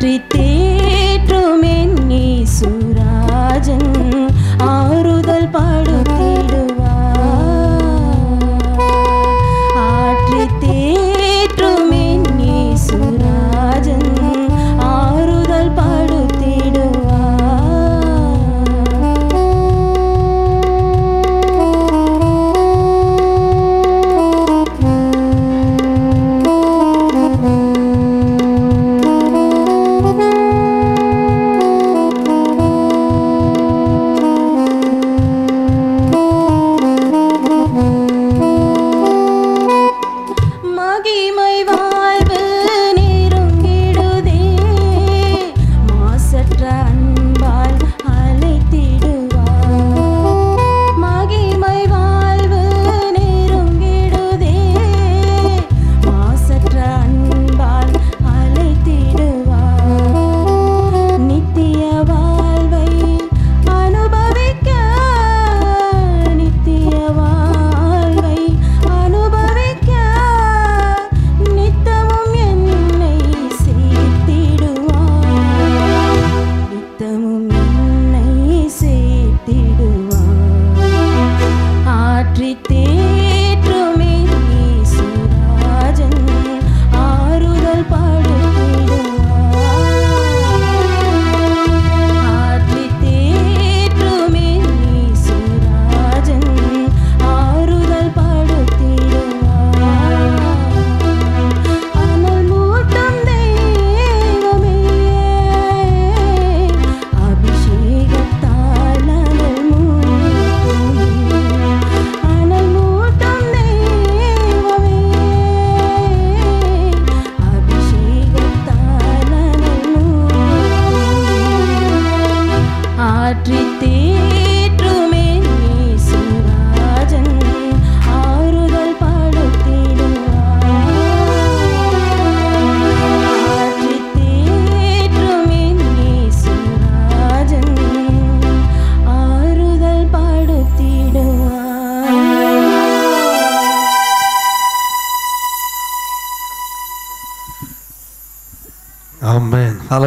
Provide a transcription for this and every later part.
tweet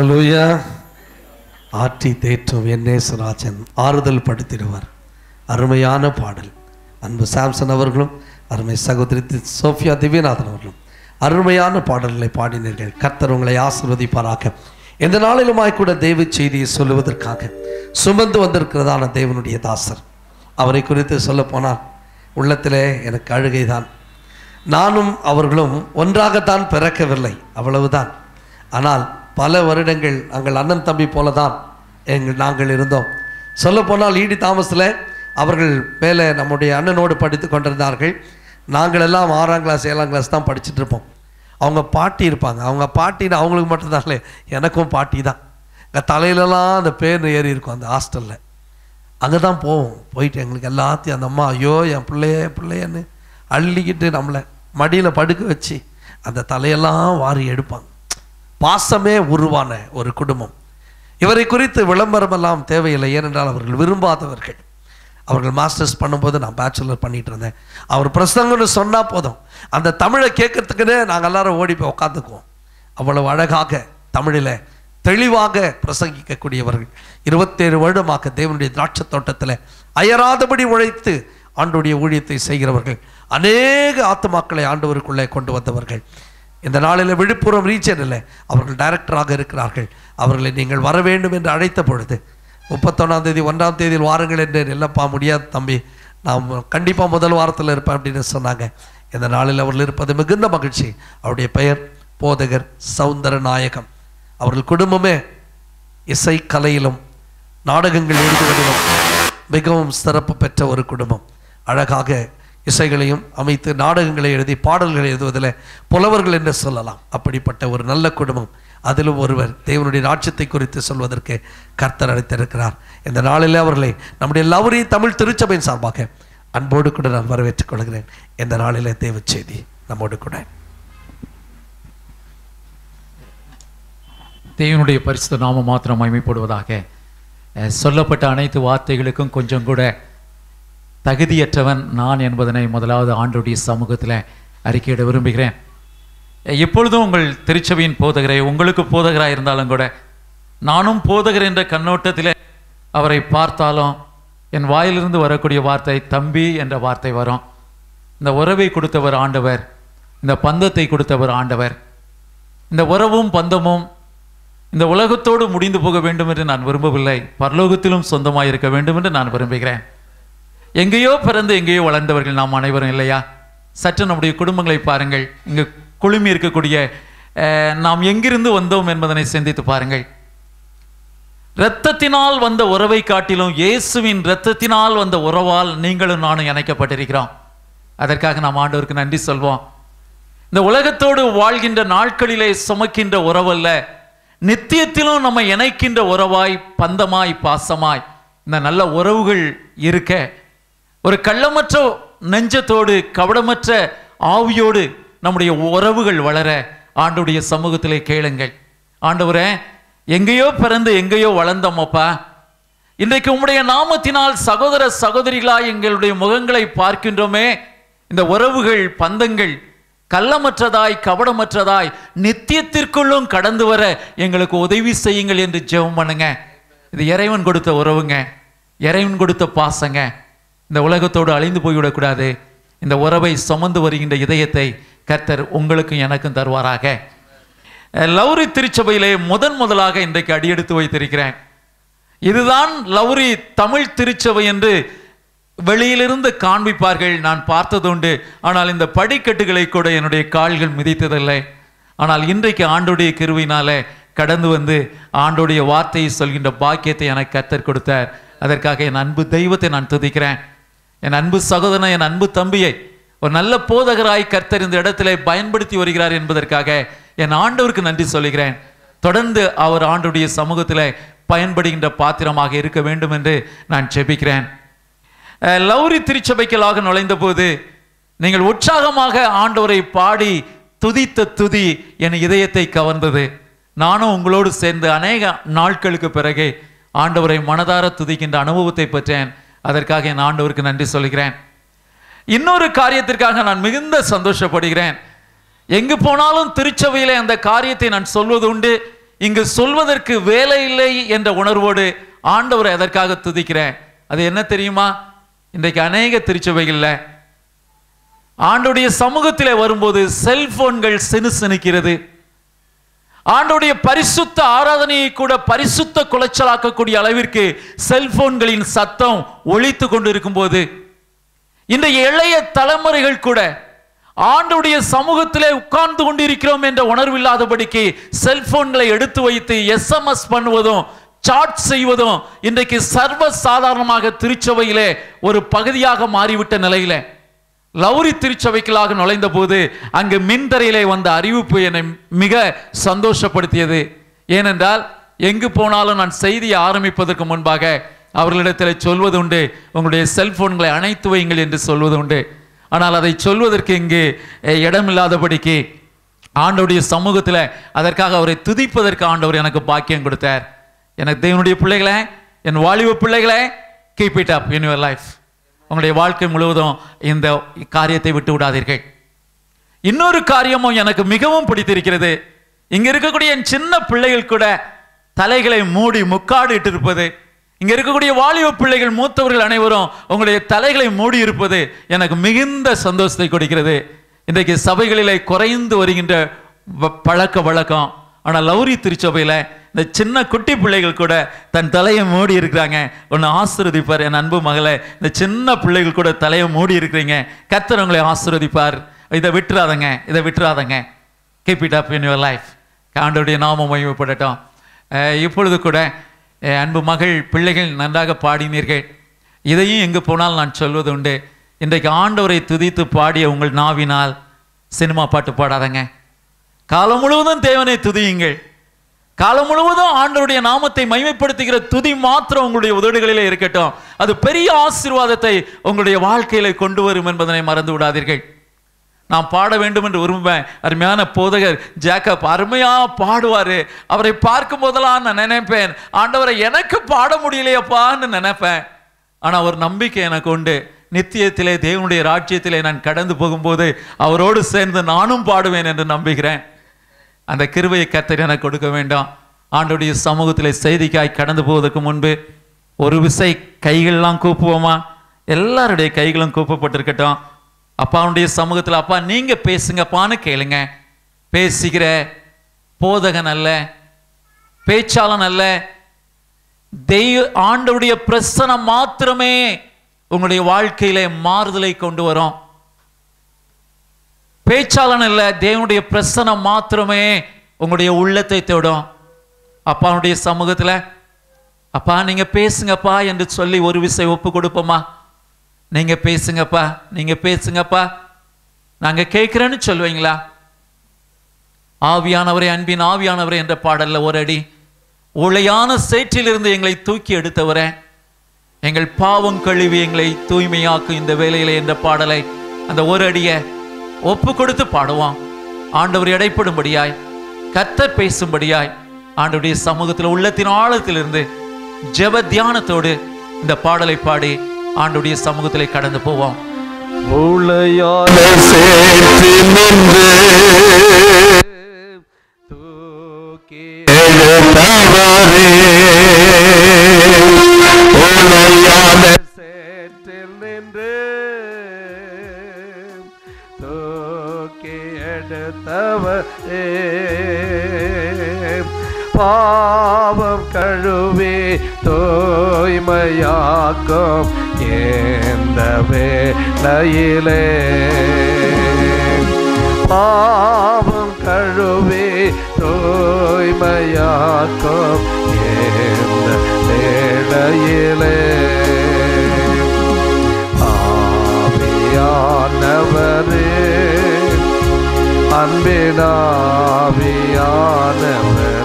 hallelujah ஆற்றி தேற்றும் என் நேசராஜன் ஆறுதல் படுத்திடுவார் அருமையான பாடல் அன்பு சாம்சன் அவர்களும் அருமை சகோதரி சோஃபியா திவ்யநாதன் அவர்களும் அருமையான பாடல்களை பாடினீர்கள் கர்த்தர் உங்களை ஆசிர்வதிப்பாராக எந்த நாளிலுமாய் கூட தெய்வ செய்தியை சொல்லுவதற்காக சுமந்து வந்திருக்கிறதான தேவனுடைய தாசர் அவரை குறித்து சொல்லப்போனால் உள்ளத்திலே எனக்கு அழுகை தான் நானும் அவர்களும் ஒன்றாகத்தான் பிறக்கவில்லை அவ்வளவுதான் ஆனால் பல வருடங்கள் அங்கள் அண்ணன் தம்பி போல தான் எங்கள் நாங்கள் இருந்தோம் சொல்லப்போனால் ஈடி தாமஸில் அவர்கள் மேலே நம்முடைய அண்ணனோடு படித்து கொண்டிருந்தார்கள் நாங்களெல்லாம் ஆறாம் கிளாஸ் ஏழாம் கிளாஸ் தான் படிச்சுட்டு இருப்போம் அவங்க பாட்டி இருப்பாங்க அவங்க பாட்டின்னு அவங்களுக்கு இல்லை எனக்கும் பாட்டி தான் எங்கள் தலையிலலாம் அந்த பேர் ஏறி இருக்கும் அந்த ஹாஸ்டலில் அங்கே தான் போவோம் போயிட்டு எங்களுக்கு எல்லாத்தையும் அந்த அம்மா ஐயோ என் பிள்ளைய பிள்ளையன்னு அள்ளிக்கிட்டு நம்மளை மடியில் படுக்க வச்சு அந்த தலையெல்லாம் வாரி எடுப்பாங்க பாசமே உருவான ஒரு குடும்பம் இவரை குறித்து விளம்பரமெல்லாம் தேவையில்லை ஏனென்றால் அவர்கள் விரும்பாதவர்கள் அவர்கள் மாஸ்டர்ஸ் பண்ணும்போது நான் பேச்சுலர் பண்ணிகிட்டு இருந்தேன் அவர் பிரசங்கன்னு சொன்னால் போதும் அந்த தமிழை கேட்கறதுக்குன்னு நாங்கள் எல்லாரும் ஓடி போய் உட்காந்துக்குவோம் அவ்வளவு அழகாக தமிழில் தெளிவாக பிரசங்கிக்கக்கூடியவர்கள் இருபத்தேழு வருடமாக தேவனுடைய திராட்சை தோட்டத்தில் அயராதபடி உழைத்து ஆண்டுடைய ஊழியத்தை செய்கிறவர்கள் அநேக ஆத்மாக்களை ஆண்டவருக்குள்ளே கொண்டு வந்தவர்கள் இந்த நாளில் விழுப்புரம் ரீஜனில் அவர்கள் டைரக்டராக இருக்கிறார்கள் அவர்களை நீங்கள் வர வேண்டும் என்று அழைத்த பொழுது முப்பத்தொன்னாம் தேதி ஒன்றாம் தேதியில் வாருங்கள் என்று இல்லைப்பா முடியாது தம்பி நாம் கண்டிப்பாக முதல் வாரத்தில் இருப்பேன் அப்படின்னு சொன்னாங்க இந்த நாளில் அவர்கள் இருப்பது மிகுந்த மகிழ்ச்சி அவருடைய பெயர் போதகர் சவுந்தர நாயகம் அவர்கள் குடும்பமே இசை கலையிலும் நாடகங்கள் எழுதுவதிலும் மிகவும் சிறப்பு பெற்ற ஒரு குடும்பம் அழகாக இசைகளையும் அமைத்து நாடகங்களை எழுதி பாடல்களை எழுதுவதில் புலவர்கள் என்று சொல்லலாம் அப்படிப்பட்ட ஒரு நல்ல குடும்பம் அதிலும் ஒருவர் தேவனுடைய ராட்சியத்தை குறித்து சொல்வதற்கு கர்த்தர் அழைத்திருக்கிறார் இந்த நாளில் அவர்களை நம்முடைய லவரி தமிழ் திருச்சபையின் சார்பாக அன்போடு கூட நான் வரவேற்றுக் கொள்கிறேன் இந்த நாளில் தேவ செய்தி நம்மோடு கூட தேவனுடைய பரிசுத்த நாம மாத்திரம் அமைப்படுவதாக சொல்லப்பட்ட அனைத்து வார்த்தைகளுக்கும் கொஞ்சம் கூட தகுதியற்றவன் நான் என்பதனை முதலாவது ஆண்டுடைய சமூகத்தில் அறிக்கையிட விரும்புகிறேன் எப்பொழுதும் உங்கள் திருச்சபையின் போதகரை உங்களுக்கு போதகராக இருந்தாலும் கூட நானும் போதகர் என்ற கண்ணோட்டத்தில் அவரை பார்த்தாலும் என் வாயிலிருந்து வரக்கூடிய வார்த்தை தம்பி என்ற வார்த்தை வரும் இந்த உறவை கொடுத்தவர் ஆண்டவர் இந்த பந்தத்தை கொடுத்தவர் ஆண்டவர் இந்த உறவும் பந்தமும் இந்த உலகத்தோடு முடிந்து போக வேண்டும் என்று நான் விரும்பவில்லை பரலோகத்திலும் சொந்தமாக இருக்க வேண்டும் என்று நான் விரும்புகிறேன் எங்கேயோ பிறந்து எங்கேயோ வளர்ந்தவர்கள் நாம் அனைவரும் இல்லையா சற்று நம்முடைய குடும்பங்களை பாருங்கள் இங்கு குழுமி இருக்கக்கூடிய நாம் எங்கிருந்து வந்தோம் என்பதனை சிந்தித்து பாருங்கள் இரத்தத்தினால் வந்த உறவை காட்டிலும் இயேசுவின் இரத்தத்தினால் வந்த உறவால் நீங்களும் நானும் இணைக்கப்பட்டிருக்கிறோம் அதற்காக நாம் ஆண்டவருக்கு நன்றி சொல்வோம் இந்த உலகத்தோடு வாழ்கின்ற நாட்களிலே சுமக்கின்ற உறவல்ல நித்தியத்திலும் நம்ம இணைக்கின்ற உறவாய் பந்தமாய் பாசமாய் இந்த நல்ல உறவுகள் இருக்க ஒரு கள்ளமற்ற நெஞ்சத்தோடு கவடமற்ற ஆவியோடு நம்முடைய உறவுகள் வளர ஆண்டுடைய சமூகத்திலே கேளுங்கள் ஆண்டவரே எங்கேயோ பிறந்து எங்கேயோ வளர்ந்தோமப்பா இன்றைக்கு உம்முடைய நாமத்தினால் சகோதர சகோதரிகளாய் எங்களுடைய முகங்களை பார்க்கின்றோமே இந்த உறவுகள் பந்தங்கள் கள்ளமற்றதாய் கவடமற்றதாய் நித்தியத்திற்குள்ளும் கடந்து வர எங்களுக்கு உதவி செய்யுங்கள் என்று ஜெபம் பண்ணுங்க இது இறைவன் கொடுத்த உறவுங்க இறைவன் கொடுத்த பாசங்க இந்த உலகத்தோடு அழிந்து போய்விடக்கூடாது இந்த உறவை சுமந்து வருகின்ற இதயத்தை கர்த்தர் உங்களுக்கும் எனக்கும் தருவாராக லௌரி திருச்சபையிலே முதன் முதலாக இன்றைக்கு அடியெடுத்து வைத்திருக்கிறேன் இதுதான் லௌரி தமிழ் திருச்சபை என்று வெளியிலிருந்து காண்பிப்பார்கள் நான் பார்த்ததுண்டு ஆனால் இந்த படிக்கட்டுகளை கூட என்னுடைய கால்கள் மிதித்ததில்லை ஆனால் இன்றைக்கு ஆண்டுடைய கிருவினாலே கடந்து வந்து ஆண்டுடைய வார்த்தையை சொல்கின்ற பாக்கியத்தை எனக்கு கத்தர் கொடுத்தார் அதற்காக என் அன்பு தெய்வத்தை நான் துதிக்கிறேன் என் அன்பு சகோதரன் என் அன்பு தம்பியை ஒரு நல்ல போதகராய் கர்த்தர் இந்த இடத்துல பயன்படுத்தி வருகிறார் என்பதற்காக என் ஆண்டவருக்கு நன்றி சொல்கிறேன் தொடர்ந்து அவர் ஆண்டுடைய சமூகத்தில் பயன்படுகின்ற பாத்திரமாக இருக்க வேண்டும் என்று நான் செபிக்கிறேன் லௌரி திருச்சபைக்கலாக நுழைந்த போது நீங்கள் உற்சாகமாக ஆண்டவரை பாடி துதித்த துதி என் இதயத்தை கவர்ந்தது நானும் உங்களோடு சேர்ந்து அநேக நாட்களுக்கு பிறகு ஆண்டவரை மனதார துதிக்கின்ற அனுபவத்தை பெற்றேன் அதற்காக என் ஆண்டவருக்கு நன்றி சொல்கிறேன் இன்னொரு காரியத்திற்காக நான் மிகுந்த சந்தோஷப்படுகிறேன் எங்கு போனாலும் திருச்சபையில் அந்த காரியத்தை நான் சொல்வது உண்டு இங்கு சொல்வதற்கு வேலை இல்லை என்ற உணர்வோடு ஆண்டவரை அதற்காக துதிக்கிறேன் அது என்ன தெரியுமா இன்றைக்கு அநேக திருச்சபைகளில் ஆண்டுடைய சமூகத்தில் வரும்போது செல்போன்கள் சினு சினிக்கிறது ஆண்டோடைய பரிசுத்த ஆராதனையை கூட பரிசுத்த குலைச்சலாக்கக்கூடிய அளவிற்கு செல்போன்களின் சத்தம் ஒழித்து கொண்டு இருக்கும்போது இந்த இளைய தலைமுறைகள் கூட ஆண்டுடைய சமூகத்திலே உட்கார்ந்து கொண்டிருக்கிறோம் என்ற உணர்வு இல்லாதபடிக்கு செல்போன்களை எடுத்து வைத்து எஸ்எம்எஸ் பண்ணுவதும் சாட் செய்வதும் இன்றைக்கு சர்வ சாதாரணமாக திருச்சபையிலே ஒரு பகுதியாக மாறிவிட்ட நிலையிலே லௌரி திருச்சபைக்குள்ளாக நுழைந்த போது அங்கு மின்தரையிலே வந்த அறிவிப்பு என்னை மிக சந்தோஷப்படுத்தியது ஏனென்றால் எங்கு போனாலும் நான் செய்தியை ஆரம்பிப்பதற்கு முன்பாக அவர்களிடத்தில் சொல்வது உண்டு உங்களுடைய செல்போன்களை அணைத்து வையுங்கள் என்று சொல்வது உண்டு ஆனால் அதை சொல்வதற்கு இங்கு இடமில்லாதபடிக்கு ஆண்டவுடைய சமூகத்தில் அதற்காக அவரை துதிப்பதற்கு ஆண்டவர் எனக்கு பாக்கியம் கொடுத்தார் எனக்கு தேவனுடைய பிள்ளைகளே என் வாலிப பிள்ளைகளே keep it up in your life உங்களுடைய வாழ்க்கை முழுவதும் இந்த காரியத்தை விட்டு விடாதீர்கள் இன்னொரு காரியமும் எனக்கு மிகவும் பிடித்திருக்கிறது இங்கே இருக்கக்கூடிய என் சின்ன பிள்ளைகள் கூட தலைகளை மூடி முக்காடு இட்டு இருப்பது இங்கே இருக்கக்கூடிய வாலிப பிள்ளைகள் மூத்தவர்கள் அனைவரும் உங்களுடைய தலைகளை மூடி இருப்பது எனக்கு மிகுந்த சந்தோஷத்தை கொடுக்கிறது இன்றைக்கு சபைகளிலே குறைந்து வருகின்ற பழக்க வழக்கம் ஆனால் லௌரி திருச்சபையில் இந்த சின்ன குட்டி பிள்ளைகள் கூட தன் தலையை மூடி இருக்கிறாங்க ஒன்று ஆசிரதிப்பார் என் அன்பு மகளை இந்த சின்ன பிள்ளைகள் கூட தலையை மூடி இருக்கிறீங்க கத்தர் ஆசிரதிப்பார் இதை விட்டுறாதங்க இதை விட்டுறாதங்க keep it up in your life காண்டோடைய நாமம் மகிமைப்படட்டும் இப்பொழுது கூட அன்பு மகள் பிள்ளைகள் நன்றாக பாடினீர்கள் இதையும் எங்கே போனால் நான் சொல்வது உண்டு இன்றைக்கு ஆண்டவரை துதித்து பாடிய உங்கள் நாவினால் சினிமா பாட்டு பாடாதங்க காலம் முழுவதும் தேவனை துதியுங்கள் காலம் முழுவதும் ஆண்டருடைய நாமத்தை மைமைப்படுத்துகிற துதி மாத்திரம் உங்களுடைய உதடுகளிலே இருக்கட்டும் அது பெரிய ஆசீர்வாதத்தை உங்களுடைய வாழ்க்கையில கொண்டு வரும் என்பதனை மறந்து விடாதீர்கள் நான் பாட வேண்டும் என்று விரும்புவேன் அருமையான போதகர் ஜேக்கப் அருமையாக பாடுவார் அவரை பார்க்கும் போதெல்லாம் நான் நினைப்பேன் ஆண்டவரை எனக்கு பாட முடியலையப்பான்னு நினைப்பேன் ஆனால் ஒரு நம்பிக்கை எனக்கு உண்டு நித்தியத்திலே தேவனுடைய ராஜ்யத்திலே நான் கடந்து போகும்போது அவரோடு சேர்ந்து நானும் பாடுவேன் என்று நம்புகிறேன் அந்த கிருவையை கத்தர் எனக்கு கொடுக்க வேண்டும் ஆண்டுடைய சமூகத்தில் செய்திக்காய் கடந்து போவதற்கு முன்பு ஒரு விசை கைகள்லாம் கூப்புவோமா எல்லாருடைய கைகளும் கூப்பப்பட்டிருக்கட்டும் அப்பாவுடைய சமூகத்தில் அப்பா நீங்கள் பேசுங்கப்பான்னு கேளுங்க பேசுகிற போதகன் அல்ல பேச்சாளன் அல்ல தெய்வ ஆண்டுடைய பிரசனம் மாத்திரமே உங்களுடைய வாழ்க்கையில மாறுதலை கொண்டு வரும் பேச்சாளன் இல்லை தேவனுடைய பிரசனம் மாத்திரமே உங்களுடைய உள்ளத்தை தேடும் அப்பாவுடைய சமூகத்தில் அப்பா நீங்கள் பேசுங்கப்பா என்று சொல்லி ஒரு விசை ஒப்பு கொடுப்போமா நீங்கள் பேசுங்கப்பா நீங்கள் பேசுங்கப்பா நாங்கள் கேட்குறேன்னு சொல்லுவீங்களா ஆவியானவரை அன்பின் ஆவியானவரை என்ற பாடலில் ஒரு அடி உளையான சேற்றிலிருந்து எங்களை தூக்கி எடுத்தவரே எங்கள் பாவம் கழுவி எங்களை தூய்மையாக்கும் இந்த வேலையில் என்ற பாடலை அந்த ஒரு அடியை ஒப்பு கொடுத்து பாடுவான் ஆண்டவர் எடைப்படும்படியாய் கத்த பேசும்படியாய் ஆண்டவருடைய சமூகத்தில் உள்ளத்தின் ஆழத்திலிருந்து ஜெப தியானத்தோடு இந்த பாடலை பாடி ஆண்டுடைய சமூகத்திலே கடந்து போவோம் சேர்த்து நின்று வேலையாக்கும் ஏந்த வேலையிலே பாவம் கழுவி தூய்மையாக்கும் ஏந்த வேலையிலே ஆவியானவரே அன்பினாவியானவர்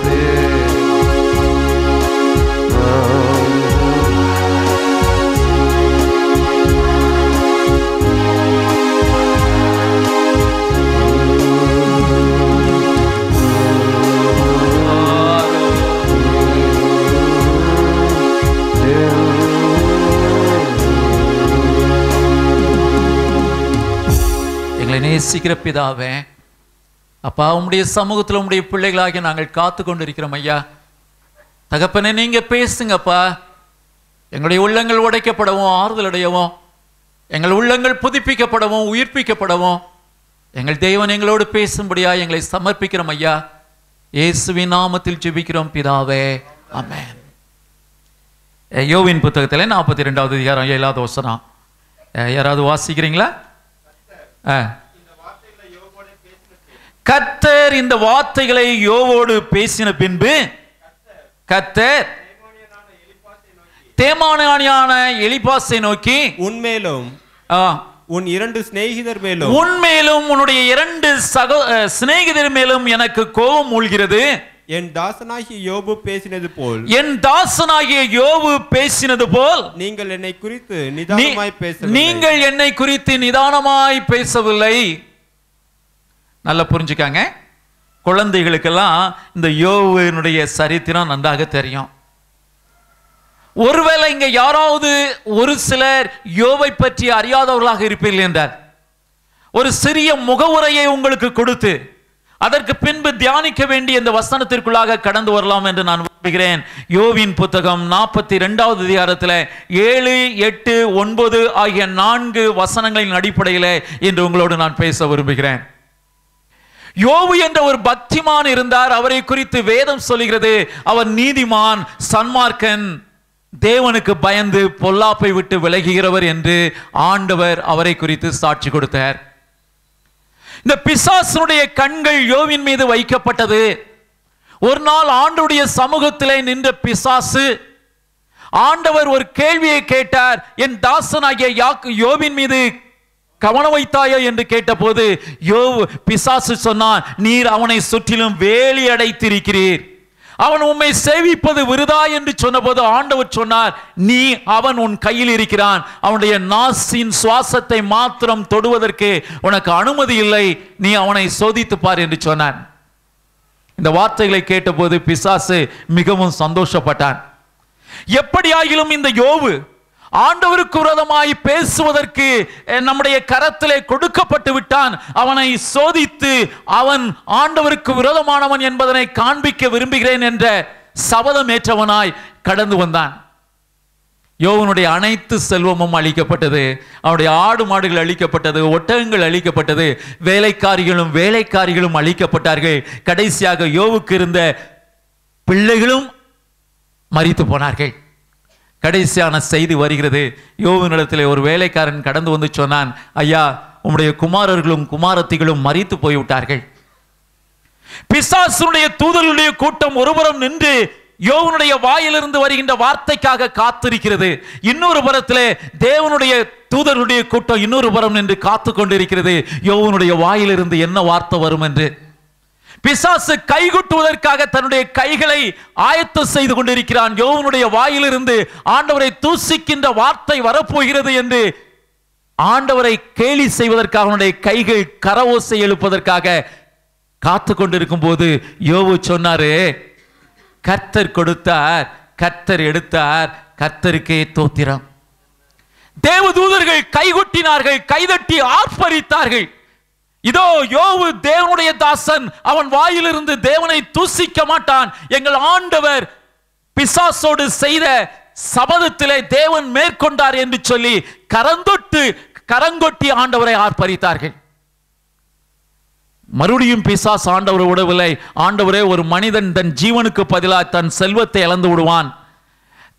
நேசிக்கிற பிதாவே அப்பா உம்முடைய சமூகத்தில் உம்முடைய பிள்ளைகளாகி நாங்கள் காத்து கொண்டு இருக்கிறோம் ஐயா தகப்பனே நீங்க பேசுங்கப்பா எங்களுடைய உள்ளங்கள் உடைக்கப்படவும் ஆறுதல் அடையவும் எங்கள் உள்ளங்கள் புதுப்பிக்கப்படவும் உயிர்ப்பிக்கப்படவும் எங்கள் தெய்வன் எங்களோடு பேசும்படியா எங்களை சமர்ப்பிக்கிறோம் ஐயா இயேசுவின் நாமத்தில் ஜெபிக்கிறோம் பிதாவே அமேன் யோவின் புத்தகத்தில் நாற்பத்தி ரெண்டாவது அதிகாரம் ஏழாவது வசனம் யாராவது வாசிக்கிறீங்களா ஆ கத்தர் இந்த வார்த்தைகளை யோவோடு பேசின பின்பு கத்தர் தேமானியான எலிபாசை நோக்கி உன்மேலும் உன் இரண்டு சிநேகிதர் மேலும் உன்மேலும் உன்னுடைய இரண்டு சகோ சிநேகிதர் மேலும் எனக்கு கோபம் மூழ்கிறது என் தாசனாகிய யோபு பேசினது போல் என் தாசனாகிய யோபு பேசினது போல் நீங்கள் என்னை குறித்து நிதானமாய் பேச நீங்கள் என்னை குறித்து நிதானமாய் பேசவில்லை நல்லா புரிஞ்சுக்காங்க குழந்தைகளுக்கெல்லாம் இந்த யோவினுடைய சரித்திரம் நன்றாக தெரியும் ஒருவேளை இங்கே யாராவது ஒரு சிலர் யோவை பற்றி அறியாதவர்களாக இருப்பீர்கள் என்றார் ஒரு சிறிய முகவுரையை உங்களுக்கு கொடுத்து அதற்கு பின்பு தியானிக்க வேண்டிய இந்த வசனத்திற்குள்ளாக கடந்து வரலாம் என்று நான் விரும்புகிறேன் யோவின் புத்தகம் நாற்பத்தி ரெண்டாவது அதிகாரத்தில் ஏழு எட்டு ஒன்பது ஆகிய நான்கு வசனங்களின் அடிப்படையில் இன்று உங்களோடு நான் பேச விரும்புகிறேன் யோபு என்ற ஒரு பக்திமான் இருந்தார் அவரை குறித்து வேதம் சொல்கிறது அவர் நீதிமான் சன்மார்க்கன் தேவனுக்கு பயந்து பொல்லாப்பை விட்டு விலகுகிறவர் என்று ஆண்டவர் அவரை குறித்து சாட்சி கொடுத்தார் இந்த பிசாசனுடைய கண்கள் யோவின் மீது வைக்கப்பட்டது ஒரு நாள் ஆண்டுடைய சமூகத்திலே நின்ற பிசாசு ஆண்டவர் ஒரு கேள்வியை கேட்டார் என் தாசனாகிய யாக்கு யோவின் மீது கவனம் வைத்தாயோ என்று கேட்டபோது யோ பிசாசு சொன்னான் நீர் அவனை சுற்றிலும் வேலி அடைத்திருக்கிறீர் அவன் உம்மை சேவிப்பது விருதா என்று சொன்னபோது ஆண்டவர் சொன்னார் நீ அவன் உன் கையில் இருக்கிறான் அவனுடைய நாசின் சுவாசத்தை மாத்திரம் தொடுவதற்கு உனக்கு அனுமதி இல்லை நீ அவனை சோதித்துப்பார் என்று சொன்னான் இந்த வார்த்தைகளை கேட்டபோது பிசாசு மிகவும் சந்தோஷப்பட்டான் எப்படியாயிலும் இந்த யோவு ஆண்டவருக்கு விரோதமாய் பேசுவதற்கு நம்முடைய கரத்திலே கொடுக்கப்பட்டு விட்டான் அவனை சோதித்து அவன் ஆண்டவருக்கு விரோதமானவன் என்பதனை காண்பிக்க விரும்புகிறேன் என்ற சபதம் ஏற்றவனாய் கடந்து வந்தான் யோவனுடைய அனைத்து செல்வமும் அழிக்கப்பட்டது அவனுடைய ஆடு மாடுகள் அழிக்கப்பட்டது ஒட்டகங்கள் அழிக்கப்பட்டது வேலைக்காரிகளும் வேலைக்காரிகளும் அழிக்கப்பட்டார்கள் கடைசியாக யோவுக்கு இருந்த பிள்ளைகளும் மறித்து போனார்கள் கடைசியான செய்தி வருகிறது யோவினிடத்தில் ஒரு வேலைக்காரன் கடந்து வந்து சொன்னான் ஐயா உம்முடைய குமாரர்களும் குமாரத்திகளும் மறித்து போய்விட்டார்கள் பிசாசனுடைய தூதர்களுடைய கூட்டம் ஒருபுறம் நின்று யோவனுடைய வாயிலிருந்து வருகின்ற வார்த்தைக்காக காத்திருக்கிறது இன்னொரு புறத்திலே தேவனுடைய தூதருடைய கூட்டம் இன்னொரு புறம் நின்று காத்து கொண்டிருக்கிறது யோவனுடைய வாயிலிருந்து என்ன வார்த்தை வரும் என்று பிசாசு கைகுட்டுவதற்காக தன்னுடைய கைகளை ஆயத்தம் செய்து கொண்டிருக்கிறான் யோவனுடைய வாயிலிருந்து ஆண்டவரை தூசிக்கின்ற வார்த்தை வரப்போகிறது என்று ஆண்டவரை கேலி செய்வதற்காக அவனுடைய கைகள் கரவோசை எழுப்பதற்காக காத்து கொண்டிருக்கும் போது யோவு சொன்னாரு கர்த்தர் கொடுத்தார் கர்த்தர் எடுத்தார் கர்த்தருக்கே தோத்திரம் தேவதூதர்கள் கைகொட்டினார்கள் கைதட்டி ஆர்ப்பரித்தார்கள் இதோ யோவு தேவனுடைய தாசன் அவன் வாயிலிருந்து தேவனை தூசிக்க மாட்டான் எங்கள் ஆண்டவர் பிசாசோடு செய்த சபதத்திலே தேவன் மேற்கொண்டார் என்று சொல்லி கரந்தொட்டு கரங்கொட்டி ஆண்டவரை ஆர்ப்பரித்தார்கள் மறுபடியும் பிசாஸ் ஆண்டவர் விடவில்லை ஆண்டவரே ஒரு மனிதன் தன் ஜீவனுக்கு பதிலாக தன் செல்வத்தை இழந்து விடுவான்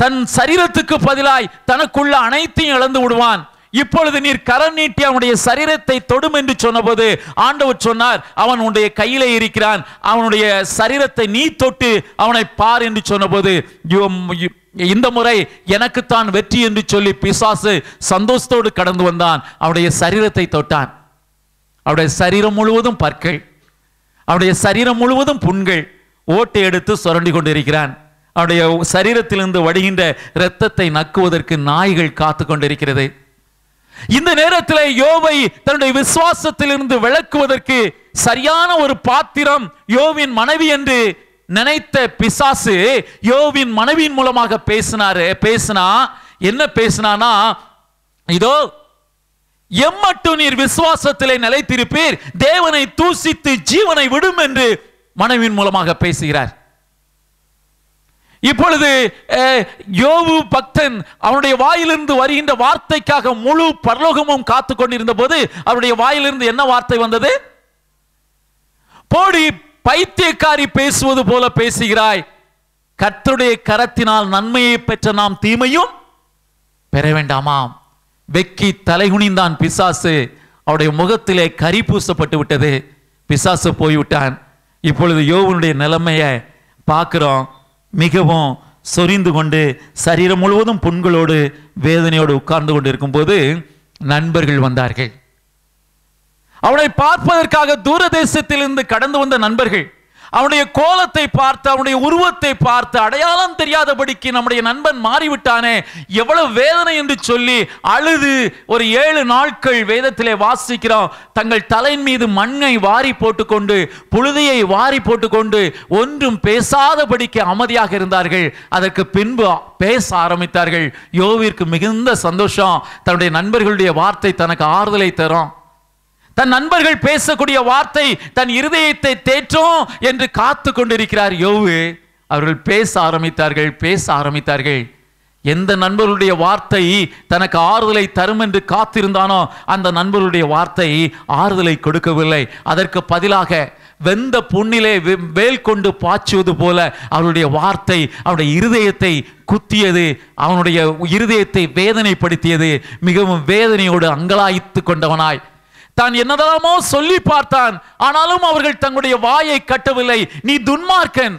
தன் சரீரத்துக்கு பதிலாய் தனக்குள்ள அனைத்தையும் இழந்து விடுவான் இப்பொழுது நீர் கரம் நீட்டி அவனுடைய சரீரத்தை தொடும் என்று சொன்னபோது ஆண்டவர் சொன்னார் அவன் உன்னுடைய கையிலே இருக்கிறான் அவனுடைய சரீரத்தை நீ தொட்டு அவனை பார் என்று சொன்னபோது இந்த முறை எனக்குத்தான் வெற்றி என்று சொல்லி பிசாசு சந்தோஷத்தோடு கடந்து வந்தான் அவனுடைய சரீரத்தை தொட்டான் அவருடைய சரீரம் முழுவதும் பற்கள் அவருடைய சரீரம் முழுவதும் புண்கள் ஓட்டை எடுத்து சுரண்டி கொண்டிருக்கிறான் அவனுடைய சரீரத்திலிருந்து வடிகின்ற இரத்தத்தை நக்குவதற்கு நாய்கள் காத்து கொண்டிருக்கிறது இந்த நேரத்தில் யோவை தன்னுடைய விசுவாசத்திலிருந்து விளக்குவதற்கு சரியான ஒரு பாத்திரம் யோவின் மனைவி என்று நினைத்த பிசாசு யோவின் மனைவியின் மூலமாக பேசினாரு பேசினா என்ன பேசினானா இதோ எம்மட்டு நீர் விசுவாசத்திலே நிலைத்திருப்பீர் தேவனை தூசித்து ஜீவனை விடும் என்று மனைவியின் மூலமாக பேசுகிறார் இப்பொழுது யோவு பக்தன் அவனுடைய வாயிலிருந்து வருகின்ற வார்த்தைக்காக முழு பரலோகமும் காத்து கொண்டிருந்த போது அவருடைய வாயிலிருந்து என்ன வார்த்தை வந்தது போடி பைத்தியக்காரி பேசுவது போல பேசுகிறாய் கர்த்தருடைய கரத்தினால் நன்மையை பெற்ற நாம் தீமையும் பெற வேண்டாமாம் வெக்கி தலைகுனிந்தான் பிசாசு அவருடைய முகத்திலே கரி பூசப்பட்டு விட்டது பிசாசு போய்விட்டான் இப்பொழுது யோவனுடைய நிலைமையை பார்க்கிறோம் மிகவும் சொரிந்து கொண்டு சரீரம் முழுவதும் புண்களோடு வேதனையோடு உட்கார்ந்து கொண்டு இருக்கும்போது நண்பர்கள் வந்தார்கள் அவனை பார்ப்பதற்காக தூர இருந்து கடந்து வந்த நண்பர்கள் அவனுடைய கோலத்தை பார்த்து அவனுடைய உருவத்தை பார்த்து அடையாளம் தெரியாதபடிக்கு நம்முடைய நண்பன் மாறிவிட்டானே எவ்வளவு வேதனை என்று சொல்லி அழுது ஒரு ஏழு நாட்கள் வேதத்திலே வாசிக்கிறோம் தங்கள் தலையின் மீது மண்ணை வாரி போட்டுக்கொண்டு புழுதியை வாரி போட்டுக்கொண்டு ஒன்றும் பேசாதபடிக்கு அமைதியாக இருந்தார்கள் அதற்கு பின்பு பேச ஆரம்பித்தார்கள் யோவிற்கு மிகுந்த சந்தோஷம் தன்னுடைய நண்பர்களுடைய வார்த்தை தனக்கு ஆறுதலை தரும் தன் நண்பர்கள் பேசக்கூடிய வார்த்தை தன் இருதயத்தை தேற்றும் என்று காத்து கொண்டிருக்கிறார் யோவு அவர்கள் பேச ஆரம்பித்தார்கள் பேச ஆரம்பித்தார்கள் எந்த நண்பருடைய வார்த்தை தனக்கு ஆறுதலை தரும் என்று காத்திருந்தானோ அந்த நண்பருடைய வார்த்தை ஆறுதலை கொடுக்கவில்லை அதற்கு பதிலாக வெந்த புண்ணிலே வேல் கொண்டு பாய்ச்சுவது போல அவருடைய வார்த்தை அவருடைய இருதயத்தை குத்தியது அவனுடைய இருதயத்தை வேதனைப்படுத்தியது மிகவும் வேதனையோடு அங்கலாய்த்து கொண்டவனாய் தான் என்னதெல்லாமோ சொல்லி பார்த்தான் ஆனாலும் அவர்கள் தங்களுடைய வாயை கட்டவில்லை நீ துன்மார்க்கன்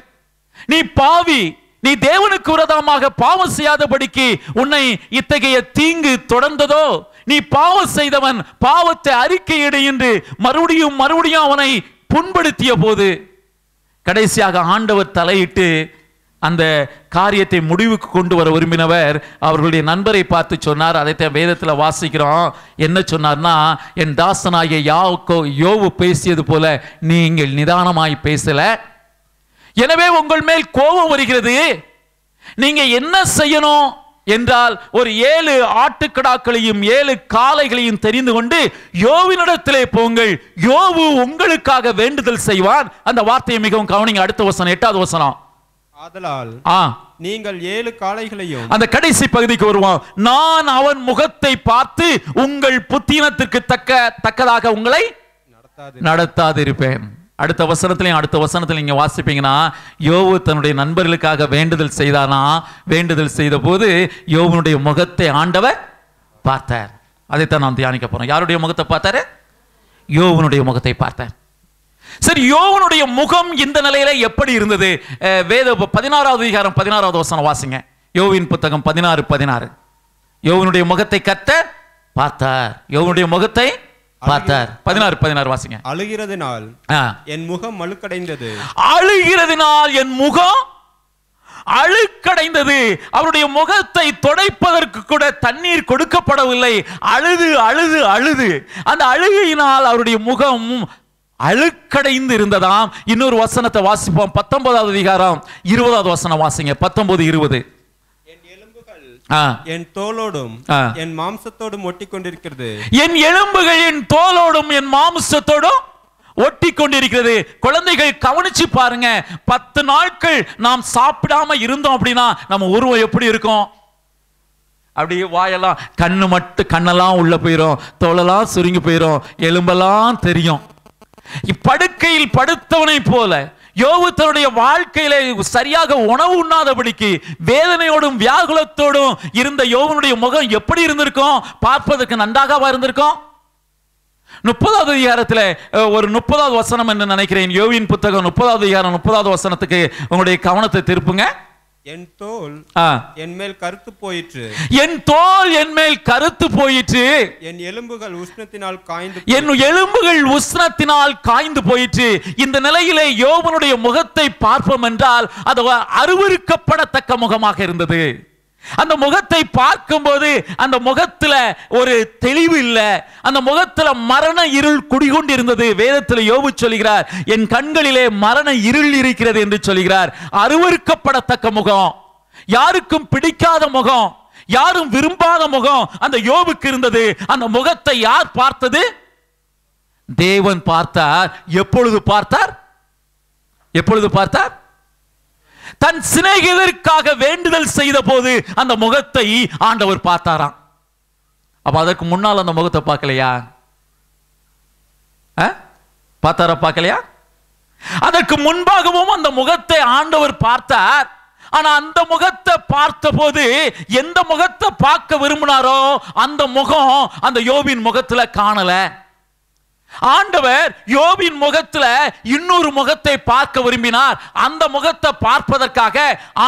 நீ பாவி நீ தேவனுக்கு விரதமாக பாவம் செய்யாதபடிக்கு உன்னை இத்தகைய தீங்கு தொடர்ந்ததோ நீ பாவம் செய்தவன் பாவத்தை அறிக்கையிடு என்று மறுபடியும் மறுபடியும் அவனை புண்படுத்திய போது கடைசியாக ஆண்டவர் தலையிட்டு அந்த காரியத்தை முடிவுக்கு கொண்டு வர விரும்பினவர் அவர்களுடைய நண்பரை பார்த்து சொன்னார் அதைத்தான் வேதத்தில் வாசிக்கிறோம் என்ன சொன்னார்னா என் தாசனாகிய யாவுக்கோ யோவு பேசியது போல நீங்கள் நிதானமாய் பேசல எனவே உங்கள் மேல் கோபம் வருகிறது நீங்க என்ன செய்யணும் என்றால் ஒரு ஏழு ஆட்டுக்கடாக்களையும் ஏழு காளைகளையும் தெரிந்து கொண்டு யோவினிடத்திலே போங்கள் யோவு உங்களுக்காக வேண்டுதல் செய்வான் அந்த வார்த்தையை மிகவும் கவனிங்க அடுத்த வசனம் எட்டாவது வசனம் ஆதலால் ஆ நீங்கள் ஏழு காளைகளையும் அந்த கடைசி பகுதிக்கு வருவோம் நான் அவன் முகத்தை பார்த்து உங்கள் புத்தினத்திற்கு தக்க தக்கதாக உங்களை நடத்தாதிருப்பேன் அடுத்த வசனத்திலையும் அடுத்த வசனத்தில் நீங்கள் வாசிப்பீங்கன்னா யோவு தன்னுடைய நண்பர்களுக்காக வேண்டுதல் செய்தானா வேண்டுதல் செய்த போது யோவனுடைய முகத்தை ஆண்டவர் பார்த்தார் அதைத்தான் நான் தியானிக்க போகிறோம் யாருடைய முகத்தை பார்த்தாரு யோவனுடைய முகத்தை பார்த்தார் சரி யோவனுடைய முகம் இந்த நிலையில எப்படி இருந்தது வேத பதினாறாவது அதிகாரம் பதினாறாவது வசனம் வாசிங்க யோவின் புத்தகம் பதினாறு பதினாறு யோவனுடைய முகத்தை கத்த பார்த்தார் யோவனுடைய முகத்தை பார்த்தார் பதினாறு பதினாறு வாசிங்க அழுகிறதுனால் என் முகம் அழுக்கடைந்தது அழுகிறதுனால் என் முகம் அழுக்கடைந்தது அவருடைய முகத்தை தொடைப்பதற்கு கூட தண்ணீர் கொடுக்கப்படவில்லை அழுது அழுது அழுது அந்த அழுகையினால் அவருடைய முகம் அழுக்கடைந்து இருந்ததாம் இன்னொரு வசனத்தை வாசிப்போம் பத்தொன்பதாவது அதிகாரம் இருபதாவது வசனம் வாசிங்க பத்தொன்பது இருபது என் தோலோடும் என் மாம்சத்தோடும் ஒட்டி கொண்டிருக்கிறது என் எலும்புகள் என் தோலோடும் என் மாம்சத்தோடும் ஒட்டி கொண்டிருக்கிறது குழந்தைகள் கவனிச்சு பாருங்க பத்து நாட்கள் நாம் சாப்பிடாம இருந்தோம் அப்படின்னா நம்ம உருவம் எப்படி இருக்கும் அப்படியே வாயெல்லாம் கண்ணு மட்டும் கண்ணெல்லாம் உள்ள போயிடும் தோலெல்லாம் சுருங்கி போயிடும் எலும்பெல்லாம் தெரியும் படுக்கையில் படுத்தவனை போல யோவு தன்னுடைய வாழ்க்கையில சரியாக உணவு உண்ணாதபடிக்கு வேதனையோடும் வியாகுலத்தோடும் இருந்த யோவனுடைய முகம் எப்படி இருந்திருக்கும் பார்ப்பதற்கு நன்றாகவா இருந்திருக்கும் முப்பதாவது அதிகாரத்தில் ஒரு முப்பதாவது வசனம் என்று நினைக்கிறேன் யோவின் புத்தகம் முப்பதாவது அதிகாரம் முப்பதாவது வசனத்துக்கு உங்களுடைய கவனத்தை திருப்புங்க என் தோல் என் மேல் கருத்து போயிற்று என் தோல் என் மேல் கருத்து போயிற்று என் எலும்புகள் உஷ்ணத்தினால் காய்ந்து என் எலும்புகள் உஷ்ணத்தினால் காய்ந்து போயிற்று இந்த நிலையிலே யோவனுடைய முகத்தை பார்ப்போம் என்றால் அது அருவருக்கப்படத்தக்க முகமாக இருந்தது அந்த முகத்தை பார்க்கும்போது அந்த முகத்துல ஒரு தெளிவு இல்லை அந்த முகத்துல மரண இருள் குடிகொண்டு இருந்தது வேதத்தில் யோபு சொல்கிறார் என் கண்களிலே மரண இருள் இருக்கிறது என்று சொல்கிறார் அருவறுக்கப்படத்தக்க முகம் யாருக்கும் பிடிக்காத முகம் யாரும் விரும்பாத முகம் அந்த யோபுக்கு இருந்தது அந்த முகத்தை யார் பார்த்தது தேவன் பார்த்தார் எப்பொழுது பார்த்தார் எப்பொழுது பார்த்தார் தன் சிநேகிதற்காக வேண்டுதல் செய்த போது அந்த முகத்தை ஆண்டவர் பார்த்தாராம் அப்ப அதற்கு முன்னால் அந்த முகத்தை பார்க்கலையா பார்த்தாரா பார்க்கலையா அதற்கு முன்பாகவும் அந்த முகத்தை ஆண்டவர் பார்த்தார் ஆனா அந்த முகத்தை பார்த்த போது எந்த முகத்தை பார்க்க விரும்பினாரோ அந்த முகம் அந்த யோபின் முகத்துல காணல ஆண்டவர் யோபின் முகத்துல இன்னொரு முகத்தை பார்க்க விரும்பினார் அந்த முகத்தை பார்ப்பதற்காக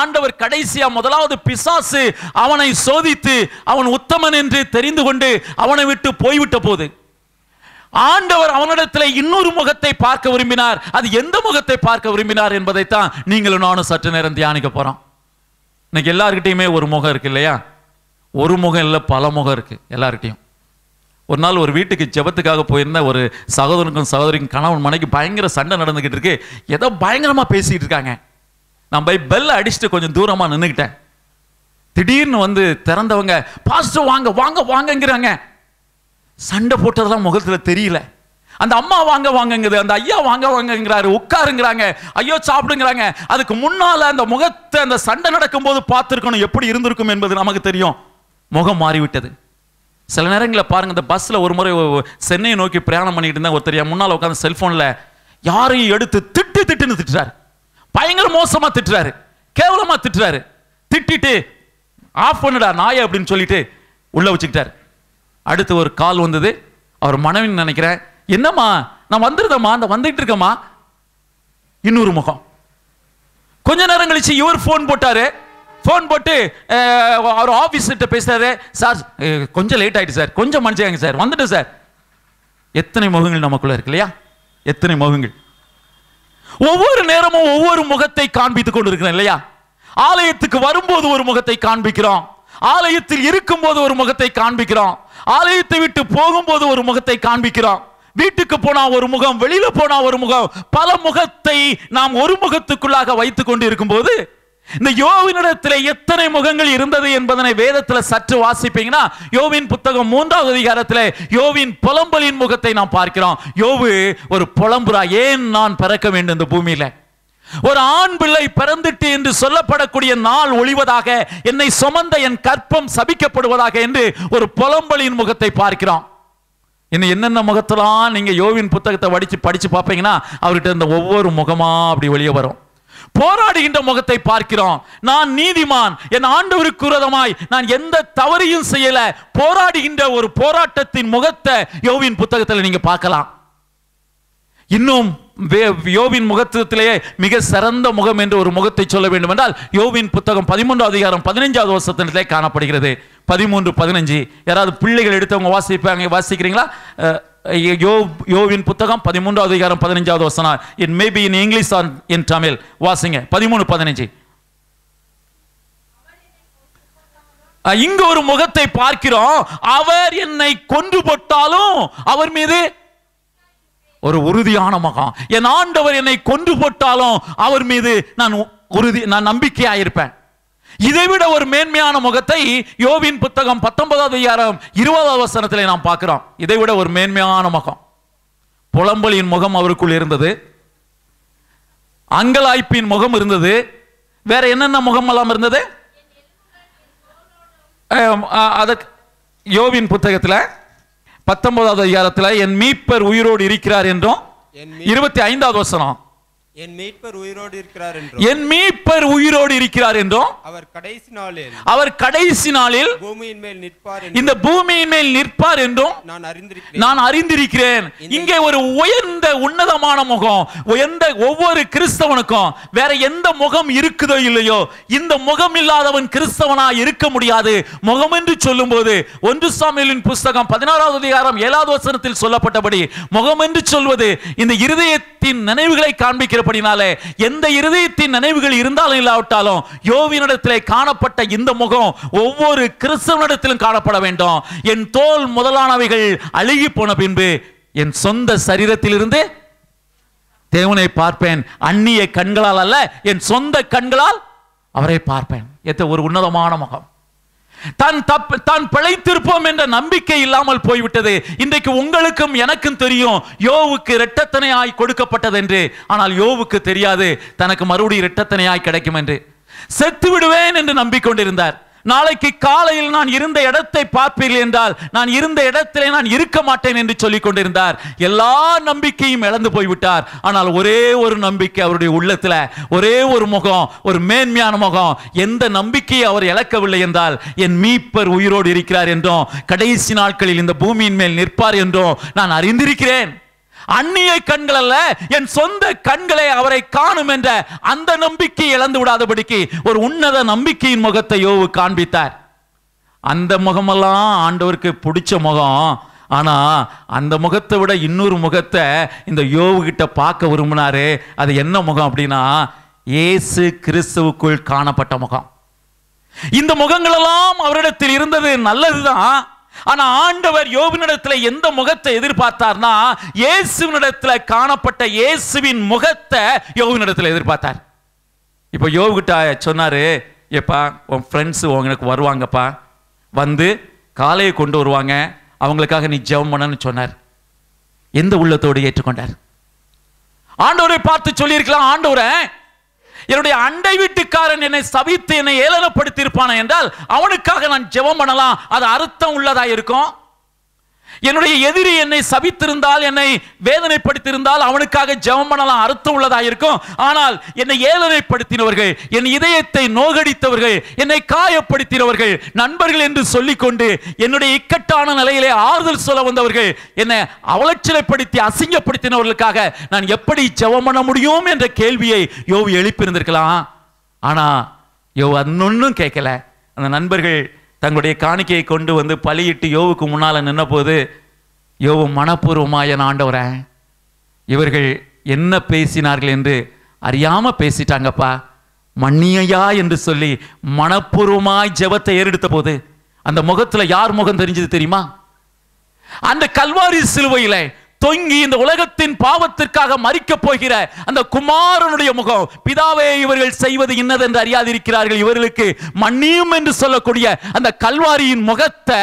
ஆண்டவர் கடைசியா முதலாவது பிசாசு அவனை சோதித்து அவன் உத்தமன் என்று தெரிந்து கொண்டு அவனை விட்டு போய்விட்ட போது ஆண்டவர் அவனிடத்தில் இன்னொரு முகத்தை பார்க்க விரும்பினார் அது எந்த முகத்தை பார்க்க விரும்பினார் என்பதைத்தான் நீங்களும் நானும் சற்று நேரம் தியானிக்க போறோம் இன்னைக்கு எல்லாருக்கிட்டையுமே ஒரு முகம் இருக்கு இல்லையா ஒரு முகம் இல்லை பல முகம் இருக்கு எல்லாருக்கிட்டையும் ஒரு நாள் ஒரு வீட்டுக்கு ஜெபத்துக்காக போயிருந்த ஒரு சகோதரனுக்கும் சகோதரிக்கும் கணவன் மனைக்கு பயங்கர சண்டை நடந்துக்கிட்டு இருக்கு ஏதோ பயங்கரமாக பேசிகிட்டு இருக்காங்க நான் போய் பெல்லை அடிச்சுட்டு கொஞ்சம் தூரமாக நின்றுக்கிட்டேன் திடீர்னு வந்து திறந்தவங்க பாஸ்டர் வாங்க வாங்க வாங்கங்கிறாங்க சண்டை போட்டதெல்லாம் முகத்தில் தெரியல அந்த அம்மா வாங்க வாங்கங்குது அந்த ஐயா வாங்க வாங்கங்கிறாரு உட்காருங்கிறாங்க ஐயோ சாப்பிடுங்கிறாங்க அதுக்கு முன்னால் அந்த முகத்தை அந்த சண்டை நடக்கும்போது பார்த்துருக்கணும் எப்படி இருந்திருக்கும் என்பது நமக்கு தெரியும் முகம் மாறிவிட்டது சில நேரங்களில் பாருங்கள் இந்த பஸ்ஸில் ஒரு முறை சென்னையை நோக்கி பிரயாணம் பண்ணிக்கிட்டு இருந்தால் ஒருத்தர் முன்னால் உட்காந்து செல்ஃபோனில் யாரையும் எடுத்து திட்டு திட்டுன்னு திட்டுறாரு பயங்கர மோசமாக திட்டுறாரு கேவலமாக திட்டுறாரு திட்டிட்டு ஆஃப் பண்ணுடா நாய அப்படின்னு சொல்லிட்டு உள்ளே வச்சுக்கிட்டார் அடுத்து ஒரு கால் வந்தது அவர் மனைவின்னு நினைக்கிறேன் என்னம்மா நான் வந்துருதம்மா அந்த வந்துகிட்டு இருக்கம்மா இன்னொரு முகம் கொஞ்ச நேரம் கழிச்சு இவர் ஃபோன் போட்டாரு ஃபோன் போட்டு அவர் ஆஃபீஸ்கிட்ட பேசுறாரு சார் கொஞ்சம் லேட் ஆகிட்டு சார் கொஞ்சம் மன்னிச்சாங்க சார் வந்துட்டு சார் எத்தனை முகங்கள் நமக்குள்ளே இருக்கு இல்லையா எத்தனை முகங்கள் ஒவ்வொரு நேரமும் ஒவ்வொரு முகத்தை காண்பித்துக் கொண்டிருக்கிறேன் இல்லையா ஆலயத்துக்கு வரும்போது ஒரு முகத்தை காண்பிக்கிறோம் ஆலயத்தில் இருக்கும்போது ஒரு முகத்தை காண்பிக்கிறோம் ஆலயத்தை விட்டு போகும்போது ஒரு முகத்தை காண்பிக்கிறோம் வீட்டுக்கு போனா ஒரு முகம் வெளியில போனா ஒரு முகம் பல முகத்தை நாம் ஒரு முகத்துக்குள்ளாக வைத்துக் கொண்டு இருக்கும்போது இந்த யோவினிடத்தில் எத்தனை முகங்கள் இருந்தது என்பதனை வேதத்தில் சற்று வாசிப்பீங்கன்னா யோவின் புத்தகம் மூன்றாவது அதிகாரத்தில் யோவின் புலம்பலின் முகத்தை நாம் பார்க்கிறோம் யோவு ஒரு புலம்புரா ஏன் நான் பிறக்க வேண்டும் இந்த பூமியில் ஒரு ஆண் பிள்ளை பிறந்துட்டு என்று சொல்லப்படக்கூடிய நாள் ஒளிவதாக என்னை சுமந்த என் கற்பம் சபிக்கப்படுவதாக என்று ஒரு புலம்பலின் முகத்தை பார்க்கிறோம் இன்னும் என்னென்ன முகத்தெல்லாம் நீங்கள் யோவின் புத்தகத்தை வடித்து படித்து பார்ப்பீங்கன்னா அவர்கிட்ட இந்த ஒவ்வொரு முகமாக அப்படி வெளியே வரும் போராடுகின்ற முகத்தை பார்க்கிறோம் நான் நீதிமான் என் ஆண்டவருக்கு விரோதமாய் நான் எந்த தவறையும் செய்யல போராடுகின்ற ஒரு போராட்டத்தின் முகத்தை யோவின் புத்தகத்தில் நீங்க பார்க்கலாம் இன்னும் யோவின் முகத்திலேயே மிக சிறந்த முகம் என்று ஒரு முகத்தை சொல்ல வேண்டும் என்றால் யோவின் புத்தகம் பதிமூன்று அதிகாரம் பதினைஞ்சாவது வருஷத்திலே காணப்படுகிறது பதிமூன்று பதினஞ்சு யாராவது பிள்ளைகள் எடுத்தவங்க வாசிப்பாங்க வாசிக்கிறீங்களா யோவின் புத்தகம் பதிமூன்றாவது அதிகாரம் பதினஞ்சாவது வசனம் in maybe in English or in Tamil வாசிங்க பதிமூணு பதினஞ்சு இங்க ஒரு முகத்தை பார்க்கிறோம் அவர் என்னை கொன்று போட்டாலும் அவர் மீது ஒரு உறுதியான முகம் என் ஆண்டவர் என்னை கொன்று போட்டாலும் அவர் மீது நான் உறுதி நான் நம்பிக்கையாயிருப்பேன் இதைவிட ஒரு மேன்மையான முகத்தை யோவின் புத்தகம் பத்தொன்பதாவது அதிகாரம் இருபதாவது வசனத்தில் நாம் பார்க்கிறோம் இதைவிட ஒரு மேன்மையான முகம் புலம்பலின் முகம் அவருக்குள் இருந்தது அங்கலாய்ப்பின் முகம் இருந்தது வேற என்னென்ன முகம் எல்லாம் இருந்தது அதற்கு யோவின் புத்தகத்தில் பத்தொன்பதாவது அதிகாரத்தில் என் மீப்பர் உயிரோடு இருக்கிறார் என்றும் இருபத்தி ஐந்தாவது வசனம் என் மீட்பர் உயிரோடு இருக்கிறார் என்றும் என் மீட்பர் உயிரோடு இருக்கிறார் என்றும் அவர் கடைசி நாளில் அவர் கடைசி நாளில் பூமியின் மேல் நிற்பார் இந்த பூமியின் மேல் நிற்பார் என்றும் நான் அறிந்திருக்கிறேன் நான் அறிந்திருக்கிறேன் இங்கே ஒரு உயர்ந்த உன்னதமான முகம் உயர்ந்த ஒவ்வொரு கிறிஸ்தவனுக்கும் வேற எந்த முகம் இருக்குதோ இல்லையோ இந்த முகம் இல்லாதவன் கிறிஸ்தவனா இருக்க முடியாது முகம் என்று போது ஒன்று சாமியலின் புஸ்தகம் பதினாறாவது அதிகாரம் ஏழாவது வசனத்தில் சொல்லப்பட்டபடி முகம் என்று சொல்வது இந்த இருதயத்தின் நினைவுகளை காண்பிக்கிற இருக்கிறபடினாலே எந்த இருதயத்தின் நினைவுகள் இருந்தாலும் இல்லாவிட்டாலும் யோவினிடத்திலே காணப்பட்ட இந்த முகம் ஒவ்வொரு கிறிஸ்தவனிடத்திலும் காணப்பட வேண்டும் என் தோல் முதலானவைகள் அழுகி போன பின்பு என் சொந்த சரீரத்திலிருந்து தேவனை பார்ப்பேன் அந்நிய கண்களால் அல்ல என் சொந்த கண்களால் அவரை பார்ப்பேன் எத்த ஒரு உன்னதமான முகம் தான் தப்பு தான் பிழைத்திருப்போம் என்ற நம்பிக்கை இல்லாமல் போய்விட்டது இன்றைக்கு உங்களுக்கும் எனக்கும் தெரியும் யோவுக்கு இரட்டத்தனையாய் கொடுக்கப்பட்டது என்று ஆனால் யோவுக்கு தெரியாது தனக்கு மறுபடியும் இரட்டத்தனையாய் கிடைக்கும் என்று செத்து விடுவேன் என்று நம்பிக்கொண்டிருந்தார் நாளைக்கு காலையில் நான் இருந்த இடத்தை பார்ப்பீர்கள் என்றால் நான் இருந்த இடத்திலே நான் இருக்க மாட்டேன் என்று சொல்லிக் கொண்டிருந்தார் எல்லா நம்பிக்கையும் இழந்து போய்விட்டார் ஆனால் ஒரே ஒரு நம்பிக்கை அவருடைய உள்ளத்தில் ஒரே ஒரு முகம் ஒரு மேன்மையான முகம் எந்த நம்பிக்கையை அவர் இழக்கவில்லை என்றால் என் மீப்பர் உயிரோடு இருக்கிறார் என்றும் கடைசி நாட்களில் இந்த பூமியின் மேல் நிற்பார் என்றும் நான் அறிந்திருக்கிறேன் அந்நிய கண்கள் அல்ல என் சொந்த கண்களை அவரை காணும் என்ற அந்த நம்பிக்கை இழந்து விடாதபடிக்கு ஒரு உன்னத நம்பிக்கையின் முகத்தை யோவு காண்பித்தார் அந்த முகமெல்லாம் ஆண்டவருக்கு பிடிச்ச முகம் ஆனா அந்த முகத்தை விட இன்னொரு முகத்தை இந்த யோவு கிட்ட பார்க்க விரும்பினாரு அது என்ன முகம் அப்படின்னா ஏசு கிறிஸ்துவுக்குள் காணப்பட்ட முகம் இந்த முகங்களெல்லாம் அவரிடத்தில் இருந்தது நல்லதுதான் ஆனா ஆண்டவர் யோபினிடத்துல எந்த முகத்தை எதிர்பார்த்தார்னா இயேசுவினிடத்துல காணப்பட்ட இயேசுவின் முகத்தை யோபினிடத்துல எதிர்பார்த்தார் இப்போ யோவுகிட்ட சொன்னாரு எப்பா உன் ஃப்ரெண்ட்ஸ் உங்களுக்கு வருவாங்கப்பா வந்து காலையை கொண்டு வருவாங்க அவங்களுக்காக நீ ஜெபம் பண்ணன்னு சொன்னார் எந்த உள்ளத்தோடு ஏற்றுக்கொண்டார் ஆண்டவரை பார்த்து சொல்லியிருக்கலாம் ஆண்டவரை என்னுடைய அண்டை வீட்டுக்காரன் என்னை சபித்து என்னை ஏளனப்படுத்தி இருப்பானே என்றால் அவனுக்காக நான் ஜெபம் பண்ணலாம் அது அர்த்தம் உள்ளதா இருக்கும் என்னுடைய எதிரி என்னை சபித்திருந்தால் என்னை வேதனைப்படுத்தியிருந்தால் அவனுக்காக ஜெபம் பண்ணலாம் அர்த்தம் உள்ளதாக இருக்கும் ஆனால் என்னை ஏளனைப்படுத்தினவர்கள் என் இதயத்தை நோகடித்தவர்கள் என்னை காயப்படுத்தினவர்கள் நண்பர்கள் என்று சொல்லிக்கொண்டு என்னுடைய இக்கட்டான நிலையிலே ஆறுதல் சொல்ல வந்தவர்கள் என்னை அவலட்சலைப்படுத்தி அசிங்கப்படுத்தினவர்களுக்காக நான் எப்படி ஜெபம் பண்ண முடியும் என்ற கேள்வியை யோவு எழுப்பியிருந்திருக்கலாம் ஆனால் யோ அன்னொன்னும் கேட்கல அந்த நண்பர்கள் தங்களுடைய காணிக்கையை கொண்டு வந்து பலியிட்டு யோவுக்கு முன்னால் நின்னபோது யோவு மனப்பூர்வமாக என் ஆண்டவரேன் இவர்கள் என்ன பேசினார்கள் என்று அறியாமல் பேசிட்டாங்கப்பா மன்னியையா என்று சொல்லி மனப்பூர்வமாய் ஜெபத்தை ஏறெடுத்த போது அந்த முகத்தில் யார் முகம் தெரிஞ்சது தெரியுமா அந்த கல்வாரி சிலுவையில் தொங்கி இந்த உலகத்தின் பாவத்திற்காக மறிக்கப் போகிற அந்த குமாரனுடைய முகம் பிதாவே இவர்கள் செய்வது என்னது என்று அறியாதிருக்கிறார்கள் இவர்களுக்கு மன்னியும் என்று சொல்லக்கூடிய அந்த கல்வாரியின் முகத்தை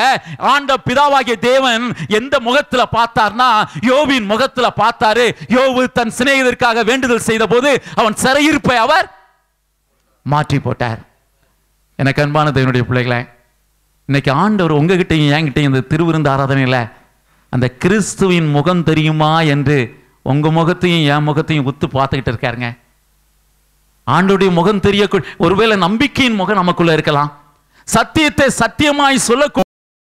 ஆண்ட பிதாவாகிய தேவன் எந்த முகத்தில் பார்த்தார்னா யோவின் முகத்தில் பார்த்தாரு யோவு தன் சிநேகிதற்காக வேண்டுதல் செய்த போது அவன் சிறையிருப்பை அவர் மாற்றி போட்டார் எனக்கு அன்பான தேவனுடைய பிள்ளைகளை இன்னைக்கு ஆண்டவர் உங்ககிட்டையும் என்கிட்டையும் இந்த திருவிருந்த ஆராதனையில் அந்த கிறிஸ்துவின் முகம் தெரியுமா என்று உங்கள் முகத்தையும் என் முகத்தையும் உத்து பார்த்துக்கிட்டு இருக்காருங்க ஆண்டுடைய முகம் தெரியக்கூடிய ஒருவேளை நம்பிக்கையின் முகம் நமக்குள்ள இருக்கலாம் சத்தியத்தை சத்தியமாய் சொல்ல